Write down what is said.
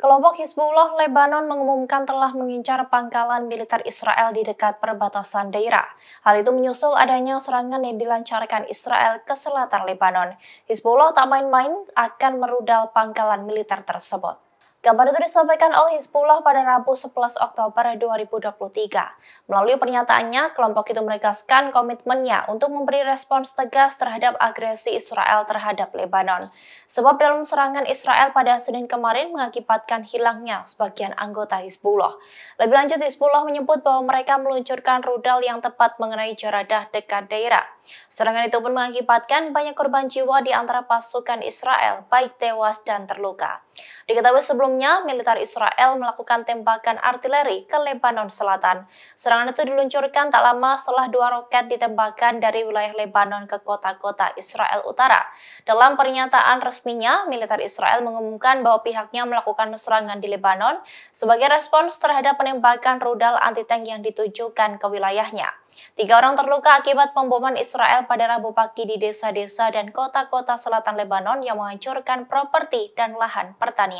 Kelompok Hizbullah Lebanon mengumumkan telah mengincar pangkalan militer Israel di dekat perbatasan Daerah. Hal itu menyusul adanya serangan yang dilancarkan Israel ke selatan Lebanon. Hizbullah tak main-main akan merudal pangkalan militer tersebut. Kabar itu disampaikan oleh Hizbullah pada Rabu 11 Oktober 2023. Melalui pernyataannya, kelompok itu menegaskan komitmennya untuk memberi respons tegas terhadap agresi Israel terhadap Lebanon. Sebab dalam serangan Israel pada Senin kemarin mengakibatkan hilangnya sebagian anggota Hizbullah. Lebih lanjut, Hizbullah menyebut bahwa mereka meluncurkan rudal yang tepat mengenai Jaradah dekat daerah. Serangan itu pun mengakibatkan banyak korban jiwa di antara pasukan Israel, baik tewas dan terluka. Diketahui sebelumnya, militer Israel melakukan tembakan artileri ke Lebanon Selatan. Serangan itu diluncurkan tak lama setelah dua roket ditembakkan dari wilayah Lebanon ke kota-kota Israel Utara. Dalam pernyataan resminya, militer Israel mengumumkan bahwa pihaknya melakukan serangan di Lebanon sebagai respons terhadap penembakan rudal anti-tank yang ditujukan ke wilayahnya. Tiga orang terluka akibat pemboman Israel pada Rabu pagi di desa-desa dan kota-kota selatan Lebanon yang menghancurkan properti dan lahan pertanian